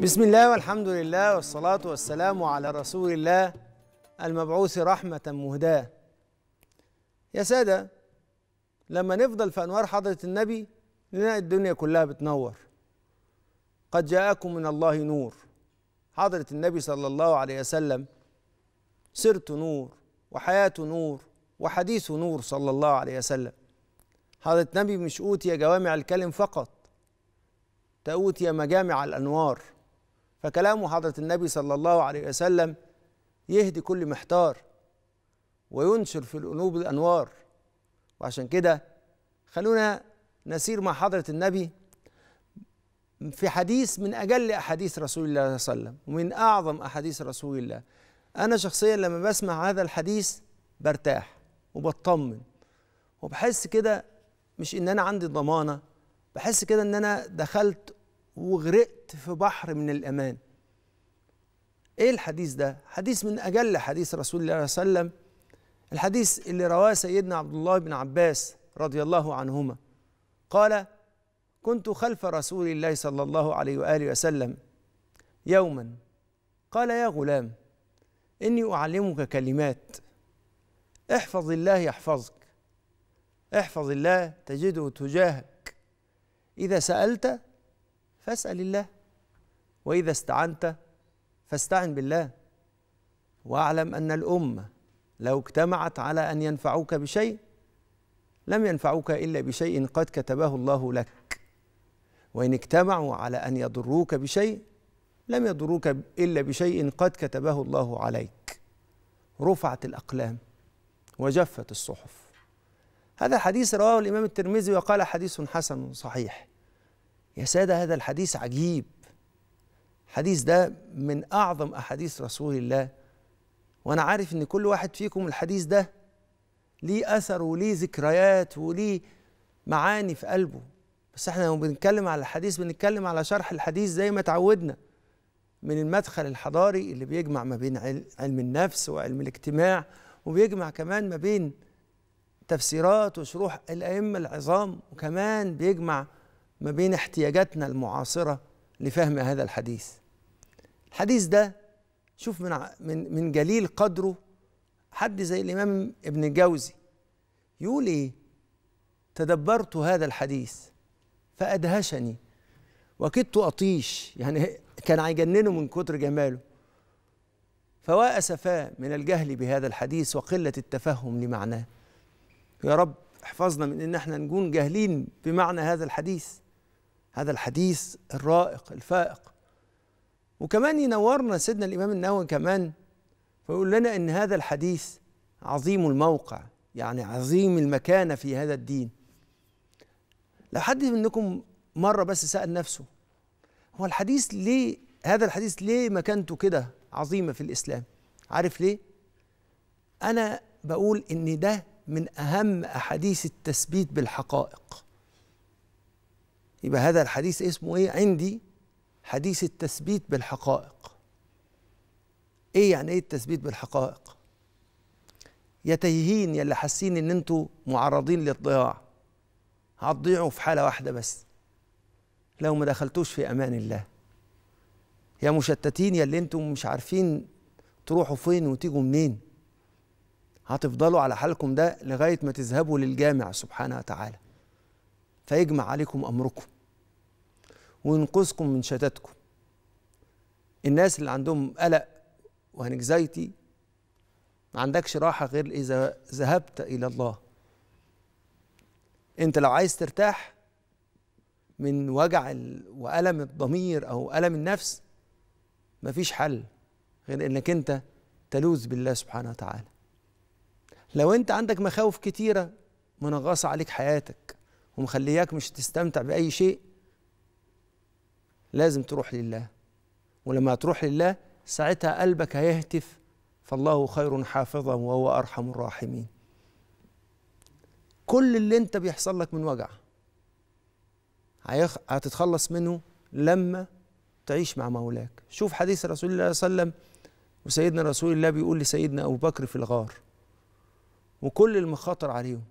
بسم الله والحمد لله والصلاة والسلام على رسول الله المبعوث رحمة مهداة يا سادة لما نفضل في أنوار حضرة النبي نلاقي الدنيا كلها بتنور قد جاءكم من الله نور حضرة النبي صلى الله عليه وسلم سيرته نور وحياته نور وحديثه نور صلى الله عليه وسلم حضرة النبي مش أوتي جوامع الكلم فقط تأوتي مجامع الأنوار فكلام حضرة النبي صلى الله عليه وسلم يهدي كل محتار وينشر في القلوب الأنوار وعشان كده خلونا نسير مع حضرة النبي في حديث من أجل أحاديث رسول الله صلى الله عليه وسلم ومن أعظم أحاديث رسول الله أنا شخصيا لما بسمع هذا الحديث برتاح وبطمن وبحس كده مش إن أنا عندي ضمانة بحس كده إن أنا دخلت وغرقت في بحر من الأمان إيه الحديث ده؟ حديث من أجل حديث رسول الله صلى الله عليه وسلم الحديث اللي رواه سيدنا عبد الله بن عباس رضي الله عنهما قال كنت خلف رسول الله صلى الله عليه وآله وسلم يوما قال يا غلام إني أعلمك كلمات احفظ الله يحفظك احفظ الله تجده تجاهك إذا سألت فاسأل الله وإذا استعنت فاستعن بالله واعلم أن الأمة لو اجتمعت على أن ينفعوك بشيء لم ينفعوك إلا بشيء قد كتبه الله لك وإن اجتمعوا على أن يضروك بشيء لم يضروك إلا بشيء قد كتبه الله عليك رفعت الأقلام وجفت الصحف هذا الحديث رواه الإمام الترمذي وقال حديث حسن صحيح يا سادة هذا الحديث عجيب الحديث ده من أعظم أحاديث رسول الله وأنا عارف إن كل واحد فيكم الحديث ده ليه أثر وليه ذكريات وليه معاني في قلبه بس احنا لما بنتكلم على الحديث بنتكلم على شرح الحديث زي ما اتعودنا من المدخل الحضاري اللي بيجمع ما بين علم النفس وعلم الاجتماع وبيجمع كمان ما بين تفسيرات وشروح الأئمة العظام وكمان بيجمع ما بين احتياجاتنا المعاصرة لفهم هذا الحديث الحديث ده شوف من من من جليل قدره حد زي الإمام ابن الجوزي يقول إيه تدبرت هذا الحديث فأدهشني وكدت أطيش يعني كان هيجننه من كتر جماله فوا أسفا من الجهل بهذا الحديث وقلة التفهم لمعناه يا رب احفظنا من ان احنا نكون جاهلين بمعنى هذا الحديث هذا الحديث الرائق الفائق وكمان ينورنا سيدنا الإمام النووي كمان فيقول لنا إن هذا الحديث عظيم الموقع يعني عظيم المكانة في هذا الدين لو حد منكم مرة بس سأل نفسه هو الحديث ليه هذا الحديث ليه مكانته كده عظيمة في الإسلام عارف ليه أنا بقول إن ده من أهم أحاديث التثبيت بالحقائق يبقى هذا الحديث اسمه ايه عندي حديث التثبيت بالحقائق ايه يعني ايه التثبيت بالحقائق يا تيهين يا اللي حاسين ان انتوا معرضين للضياع هتضيعوا في حاله واحده بس لو ما دخلتوش في امان الله يا مشتتين يا اللي انتم مش عارفين تروحوا فين وتيجوا منين هتفضلوا على حالكم ده لغايه ما تذهبوا للجامع سبحانه وتعالى فيجمع عليكم امركم وينقذكم من شتاتكم الناس اللي عندهم قلق وانكزايتي ما عندكش راحه غير اذا ذهبت الى الله انت لو عايز ترتاح من وجع والم الضمير او الم النفس مفيش حل غير انك انت تلوذ بالله سبحانه وتعالى لو انت عندك مخاوف كتيره منغصه عليك حياتك ومخلياك مش تستمتع بأي شيء لازم تروح لله ولما تروح لله ساعتها قلبك هيهتف فالله خير حافظا وهو أرحم الراحمين كل اللي انت بيحصل لك من وجع هتتخلص منه لما تعيش مع مولاك شوف حديث رسول الله صلى الله عليه وسلم وسيدنا رسول الله بيقول لسيدنا أبو بكر في الغار وكل المخاطر عليهم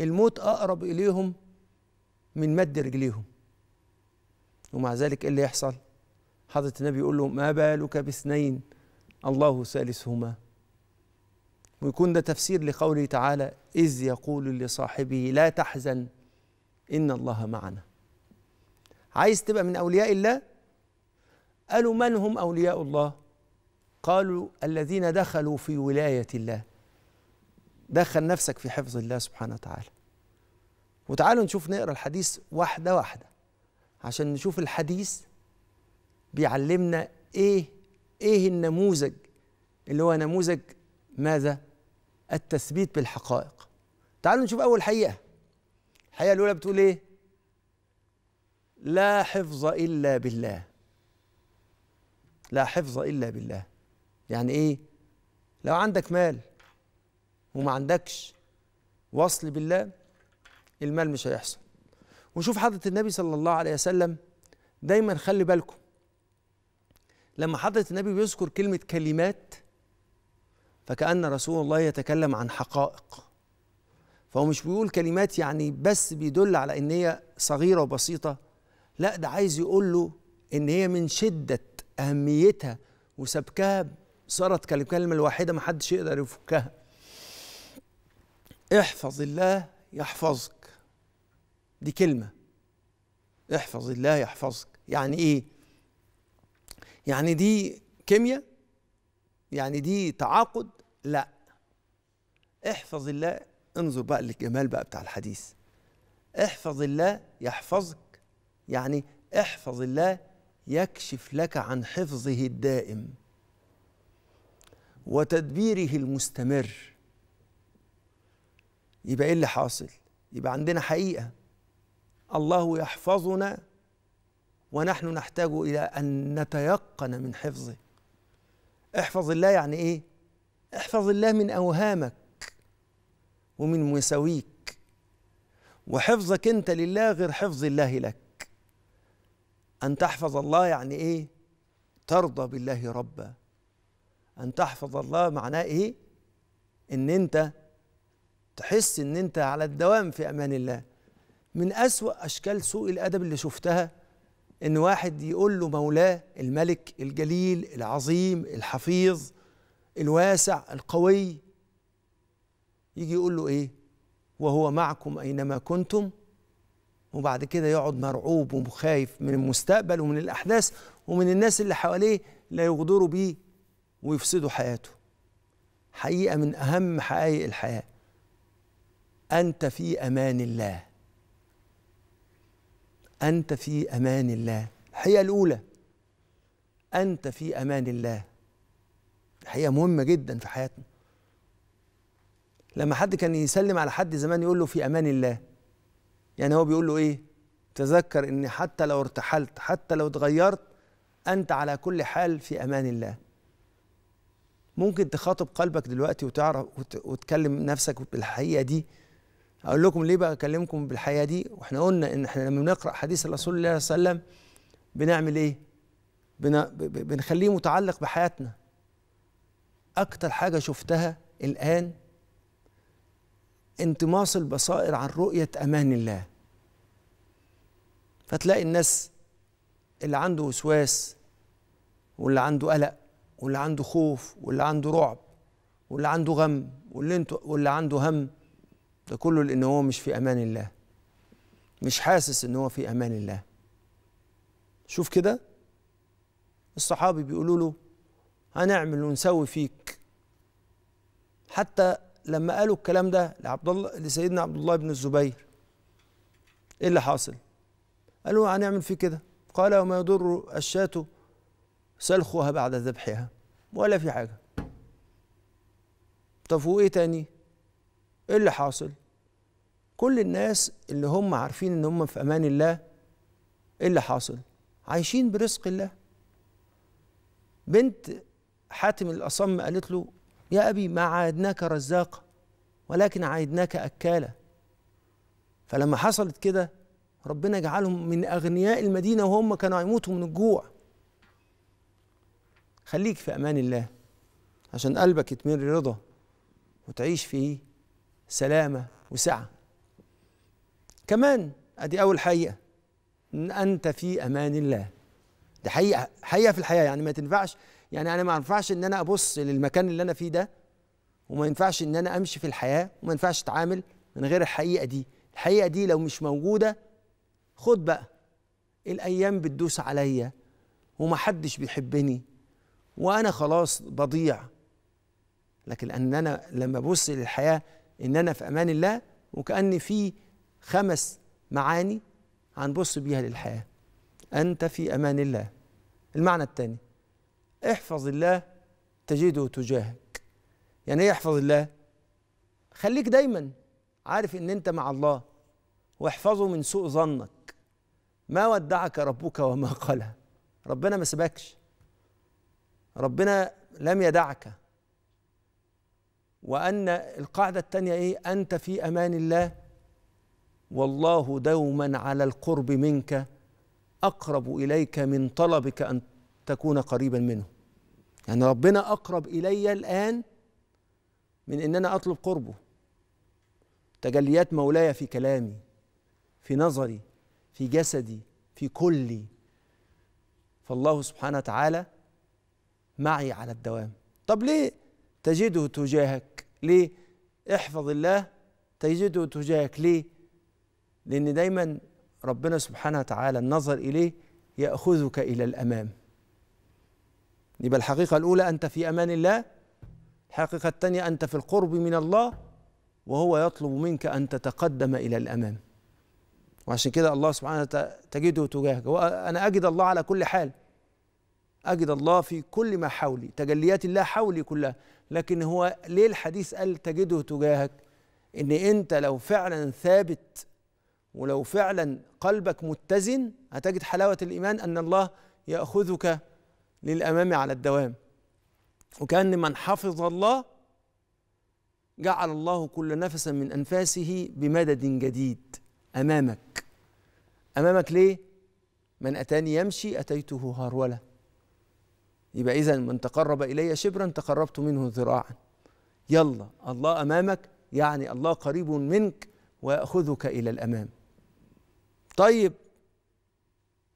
الموت أقرب إليهم من مد رجليهم ومع ذلك إيه اللي يحصل حضرة النبي يقول له ما بالك باثنين الله ثالثهما ويكون ده تفسير لقوله تعالى إذ يقول لصاحبه لا تحزن إن الله معنا عايز تبقى من أولياء الله قالوا من هم أولياء الله قالوا الذين دخلوا في ولاية الله دخل نفسك في حفظ الله سبحانه وتعالى وتعالوا نشوف نقرا الحديث واحده واحده عشان نشوف الحديث بيعلمنا ايه ايه النموذج اللي هو نموذج ماذا التثبيت بالحقائق تعالوا نشوف اول حقيقه الحقيقه الاولى بتقول ايه لا حفظ الا بالله لا حفظ الا بالله يعني ايه لو عندك مال وما عندكش وصل بالله المال مش هيحصل وشوف حضرة النبي صلى الله عليه وسلم دايما خلي بالكم لما حضرة النبي بيذكر كلمة كلمات فكأن رسول الله يتكلم عن حقائق فهو مش بيقول كلمات يعني بس بيدل على ان هي صغيرة وبسيطة لا ده عايز يقول له ان هي من شدة اهميتها وسبكها صارت كالكلمة الواحدة محدش يقدر يفكها احفظ الله يحفظك دي كلمة احفظ الله يحفظك يعني ايه يعني دي كيمياء يعني دي تعاقد لا احفظ الله انظر بقى للجمال بقى بتاع الحديث احفظ الله يحفظك يعني احفظ الله يكشف لك عن حفظه الدائم وتدبيره المستمر يبقى ايه اللي حاصل يبقى عندنا حقيقه الله يحفظنا ونحن نحتاج الى ان نتيقن من حفظه احفظ الله يعني ايه احفظ الله من اوهامك ومن مساويك وحفظك انت لله غير حفظ الله لك ان تحفظ الله يعني ايه ترضى بالله ربا ان تحفظ الله معناه ايه ان انت تحس ان انت على الدوام في امان الله من اسوا اشكال سوء الادب اللي شفتها ان واحد يقول له مولاه الملك الجليل العظيم الحفيظ الواسع القوي يجي يقول له ايه وهو معكم اينما كنتم وبعد كده يقعد مرعوب ومخايف من المستقبل ومن الاحداث ومن الناس اللي حواليه لا يغدروا بيه ويفسدوا حياته حقيقه من اهم حقائق الحياه انت في امان الله انت في امان الله الحقيقه الاولى انت في امان الله الحقيقه مهمه جدا في حياتنا لما حد كان يسلم على حد زمان يقول له في امان الله يعني هو بيقول له ايه تذكر ان حتى لو ارتحلت حتى لو اتغيرت انت على كل حال في امان الله ممكن تخاطب قلبك دلوقتي وتعرف وتكلم نفسك بالحقيقه دي اقول لكم ليه بقى اكلمكم بالحقيقه دي واحنا قلنا ان احنا لما بنقرا حديث الرسول صلى الله عليه وسلم بنعمل ايه بنخليه متعلق بحياتنا اكتر حاجه شفتها الان انتماص البصائر عن رؤيه امان الله فتلاقي الناس اللي عنده وسواس واللي عنده قلق واللي عنده خوف واللي عنده رعب واللي عنده غم واللي, انت واللي عنده هم ده كله لأن هو مش في أمان الله مش حاسس إن هو في أمان الله شوف كده الصحابي بيقولوا له هنعمل ونسوي فيك حتى لما قالوا الكلام ده لعبد الله لسيدنا عبد الله بن الزبير ايه اللي حاصل؟ قالوا هنعمل فيه كده قال وما يضر الشاة سلخها بعد ذبحها ولا في حاجة طب وايه تاني؟ ايه اللي حاصل كل الناس اللي هم عارفين ان هم في امان الله ايه اللي حاصل عايشين برزق الله بنت حاتم الاصم قالت له يا ابي ما عادناك رزاقا ولكن عايدناك اكالا فلما حصلت كده ربنا جعلهم من اغنياء المدينه وهم كانوا هيموتوا من الجوع خليك في امان الله عشان قلبك يتمر رضا وتعيش فيه سلامة وسعة كمان أدي أول حقيقة إن أنت في أمان الله دي حقيقة حقيقة في الحياة يعني ما تنفعش يعني أنا ما ينفعش إن أنا أبص للمكان اللي أنا فيه ده وما ينفعش إن أنا أمشي في الحياة وما ينفعش أتعامل من غير الحقيقة دي الحقيقة دي لو مش موجودة خد بقى الأيام بتدوس عليا ومحدش بيحبني وأنا خلاص بضيع لكن أن أنا لما أبص للحياة ان انا في أمان الله وكأن في خمس معاني هنبص بيها للحياة أنت في أمان الله المعنى الثاني احفظ الله تجده تجاهك يعني ايه احفظ الله خليك دايما عارف ان انت مع الله واحفظه من سوء ظنك ما ودعك ربك وما قلى ربنا ما سبكش ربنا لم يدعك وأن القاعدة الثانية إيه أنت في أمان الله والله دوما على القرب منك أقرب إليك من طلبك أن تكون قريبا منه يعني ربنا أقرب إلي الآن من إن أنا أطلب قربه تجليات مولاي في كلامي في نظري في جسدي في كلي فالله سبحانه وتعالى معي على الدوام طب ليه تجده تجاهك ليه احفظ الله تجده تجاهك ليه لأن دايما ربنا سبحانه وتعالى النظر إليه يأخذك إلى الأمام يبقى الحقيقة الأولى أنت في أمان الله الحقيقة الثانية أنت في القرب من الله وهو يطلب منك أن تتقدم إلى الأمام وعشان كده الله سبحانه تجده تجاهك وأنا أجد الله على كل حال أجد الله في كل ما حولي تجليات الله حولي كلها لكن هو ليه الحديث قال تجده تجاهك ان انت لو فعلا ثابت ولو فعلا قلبك متزن هتجد حلاوه الايمان ان الله ياخذك للامام على الدوام وكان من حفظ الله جعل الله كل نفس من انفاسه بمدد جديد امامك امامك ليه من اتاني يمشي اتيته هروله يبقى إذا من تقرب إلي شبرا تقربت منه ذراعا يلا الله أمامك يعني الله قريب منك ويأخذك إلى الأمام طيب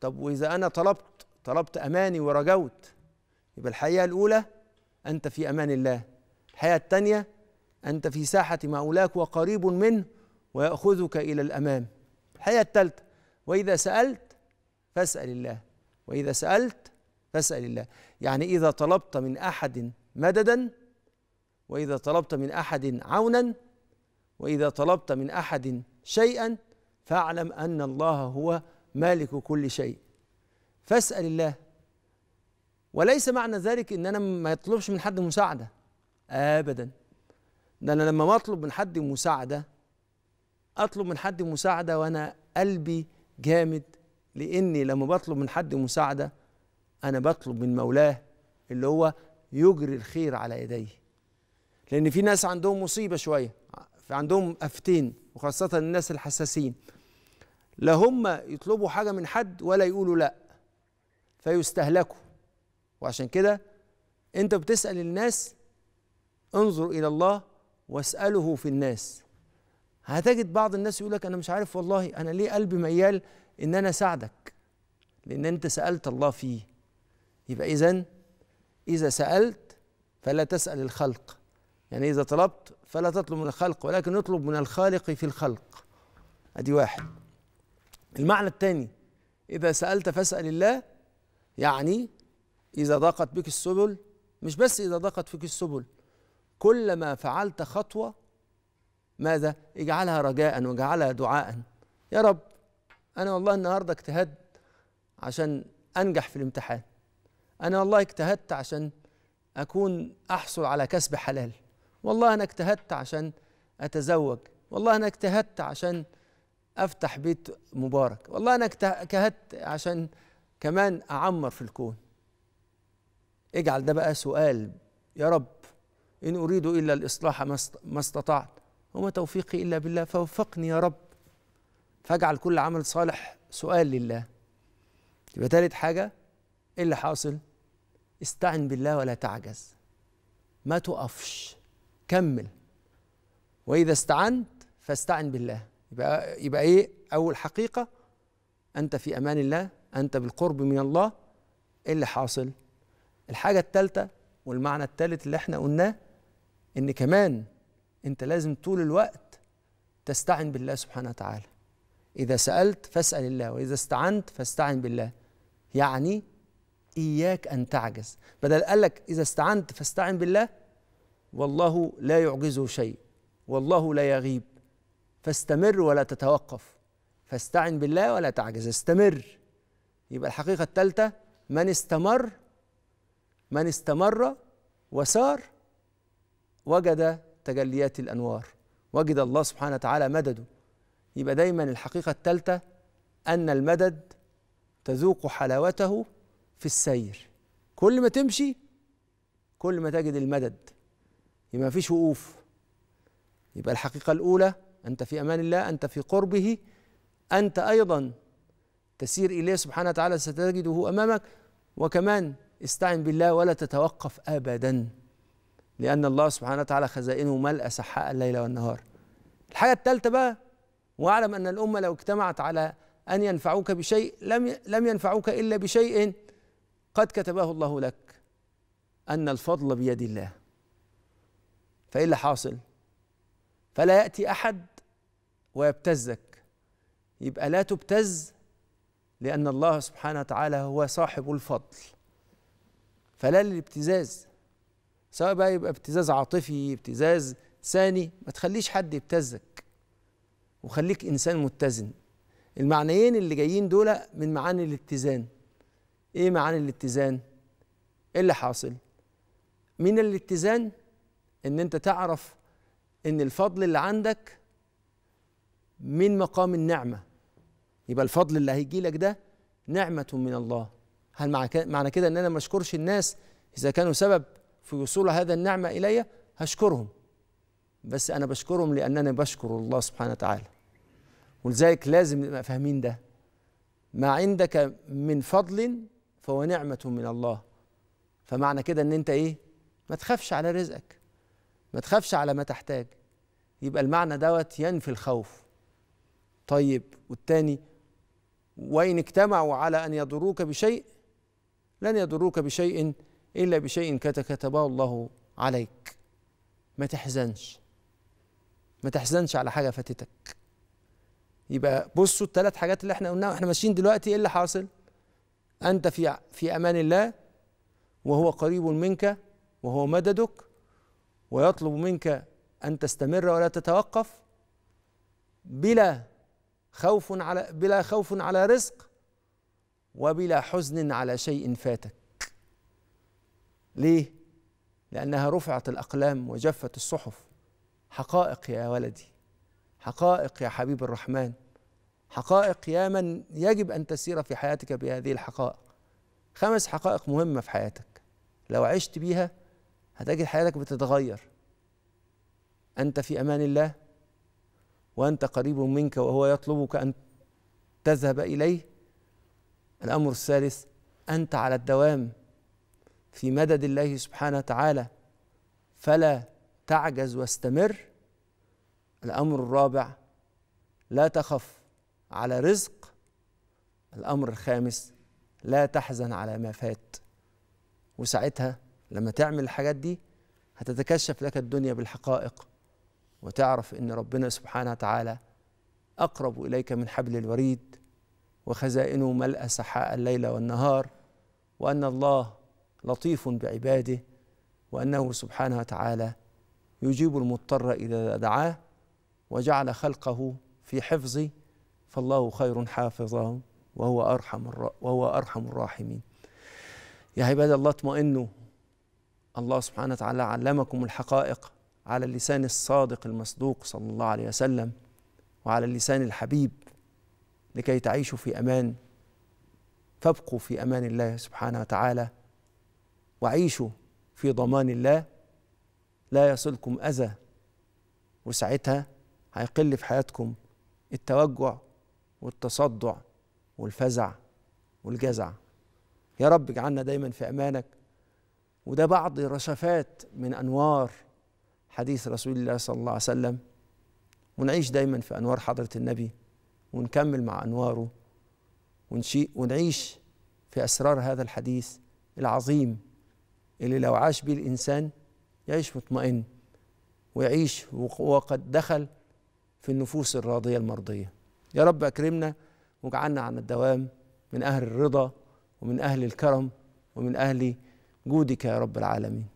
طب وإذا أنا طلبت طلبت أماني ورجوت يبقى الحقيقة الأولى أنت في أمان الله الحقيقة الثانية أنت في ساحة مأولاك وقريب منه ويأخذك إلى الأمام الحقيقة الثالثة وإذا سألت فاسأل الله وإذا سألت فاسأل الله يعني إذا طلبت من أحد مددا وإذا طلبت من أحد عونا وإذا طلبت من أحد شيئا فاعلم أن الله هو مالك كل شيء فاسأل الله وليس معنى ذلك إن أنا ما يطلبش من حد مساعدة أبدا ده أنا لما أطلب من حد مساعدة أطلب من حد مساعدة وأنا قلبي جامد لأني لما بطلب من حد مساعدة أنا بطلب من مولاه اللي هو يجري الخير على يديه لأن في ناس عندهم مصيبة شوية عندهم أفتين وخاصة الناس الحساسين لا هم يطلبوا حاجة من حد ولا يقولوا لأ فيستهلكوا وعشان كده أنت بتسأل الناس انظر إلى الله واسأله في الناس هتجد بعض الناس يقول لك أنا مش عارف والله أنا ليه قلبي ميال إن أنا أساعدك لأن أنت سألت الله فيه يبقى إذا إذا سألت فلا تسأل الخلق يعني إذا طلبت فلا تطلب من الخلق ولكن اطلب من الخالق في الخلق أدي واحد المعنى الثاني إذا سألت فاسأل الله يعني إذا ضاقت بك السبل مش بس إذا ضاقت فيك السبل كلما فعلت خطوة ماذا؟ اجعلها رجاء واجعلها دعاء يا رب أنا والله النهاردة اجتهدت عشان أنجح في الامتحان انا والله اجتهدت عشان اكون احصل على كسب حلال والله انا اجتهدت عشان اتزوج والله انا اجتهدت عشان افتح بيت مبارك والله انا اجتهدت عشان كمان اعمر في الكون اجعل ده بقى سؤال يا رب ان اريد الا الاصلاح ما استطعت وما توفيقي الا بالله فوفقني يا رب فاجعل كل عمل صالح سؤال لله يبقى تالت حاجه ايه اللي حاصل استعن بالله ولا تعجز ما تقفش كمل واذا استعنت فاستعن بالله يبقى يبقى ايه اول حقيقه انت في امان الله انت بالقرب من الله ايه اللي حاصل الحاجه الثالثه والمعنى الثالث اللي احنا قلناه ان كمان انت لازم طول الوقت تستعن بالله سبحانه وتعالى اذا سالت فاسال الله واذا استعنت فاستعن بالله يعني إياك أن تعجز بدل قال لك إذا استعنت فاستعن بالله والله لا يعجزه شيء والله لا يغيب فاستمر ولا تتوقف فاستعن بالله ولا تعجز استمر يبقى الحقيقة الثالثة من استمر من استمر وسار وجد تجليات الأنوار وجد الله سبحانه وتعالى مدده يبقى دايما الحقيقة الثالثة أن المدد تذوق حلاوته في السير كل ما تمشي كل ما تجد المدد يبقى مفيش وقوف يبقى الحقيقة الأولى أنت في أمان الله أنت في قربه أنت أيضا تسير إليه سبحانه وتعالى ستجده أمامك وكمان استعن بالله ولا تتوقف أبدا لأن الله سبحانه وتعالى خزائنه ملأ سحاء الليل والنهار الحاجة الثالثة بقى واعلم أن الأمة لو اجتمعت على أن ينفعوك بشيء لم لم ينفعوك إلا بشيء قد كتبه الله لك أن الفضل بيد الله فإيه اللي حاصل؟ فلا يأتي أحد ويبتزك يبقى لا تبتز لأن الله سبحانه وتعالى هو صاحب الفضل فلا للابتزاز سواء بقى يبقى ابتزاز عاطفي ابتزاز ثاني ما تخليش حد يبتزك وخليك إنسان متزن المعنيين اللي جايين دول من معاني الاتزان ايه معاني الاتزان ايه اللي حاصل من الاتزان ان انت تعرف ان الفضل اللي عندك من مقام النعمه يبقى الفضل اللي هيجي لك ده نعمه من الله هل معنى كده ان انا ما اشكرش الناس اذا كانوا سبب في وصول هذا النعمه الي هشكرهم بس انا بشكرهم لانني بشكر الله سبحانه وتعالى ولذلك لازم نبقى فاهمين ده ما عندك من فضل فهو نعمة من الله فمعنى كده ان انت ايه ما تخافش على رزقك ما تخافش على ما تحتاج يبقى المعنى دوت ينفي الخوف طيب والتاني وإن اجتمعوا على أن يضروك بشيء لن يضروك بشيء إلا بشيء كتبه الله عليك ما تحزنش ما تحزنش على حاجة فاتتك يبقى بصوا الثلاث حاجات اللي احنا قلناها واحنا ماشيين دلوقتي ايه اللي حاصل؟ أنت في في أمان الله وهو قريب منك وهو مددك ويطلب منك أن تستمر ولا تتوقف بلا خوف على بلا خوف على رزق وبلا حزن على شيء فاتك ليه لانها رفعت الاقلام وجفت الصحف حقائق يا ولدي حقائق يا حبيب الرحمن حقائق يا من يجب أن تسير في حياتك بهذه الحقائق خمس حقائق مهمة في حياتك لو عشت بيها هتجد حياتك بتتغير أنت في أمان الله وأنت قريب منك وهو يطلبك أن تذهب إليه الأمر الثالث أنت على الدوام في مدد الله سبحانه وتعالى فلا تعجز واستمر الأمر الرابع لا تخف على رزق الأمر الخامس لا تحزن على ما فات وساعتها لما تعمل الحاجات دي هتتكشف لك الدنيا بالحقائق وتعرف ان ربنا سبحانه وتعالى اقرب اليك من حبل الوريد وخزائنه ملأ سحاء الليل والنهار وان الله لطيف بعباده وانه سبحانه وتعالى يجيب المضطر اذا دعاه وجعل خلقه في حفظ فالله خير حافظا وهو أرحم وهو أرحم الراحمين يا عباد الله اطمئنوا الله سبحانه وتعالى علمكم الحقائق على اللسان الصادق المصدوق صلى الله عليه وسلم وعلى اللسان الحبيب لكي تعيشوا في أمان فابقوا في أمان الله سبحانه وتعالى وعيشوا في ضمان الله لا يصلكم أذى وساعتها هيقل في حياتكم التوجع والتصدع والفزع والجزع يا رب اجعلنا دايما في امانك وده بعض رشفات من انوار حديث رسول الله صلى الله عليه وسلم ونعيش دايما في انوار حضره النبي ونكمل مع انواره ونشيء ونعيش في اسرار هذا الحديث العظيم اللي لو عاش به الانسان يعيش مطمئن ويعيش وقد دخل في النفوس الراضيه المرضيه يا رب اكرمنا واجعلنا على الدوام من اهل الرضا ومن اهل الكرم ومن اهل جودك يا رب العالمين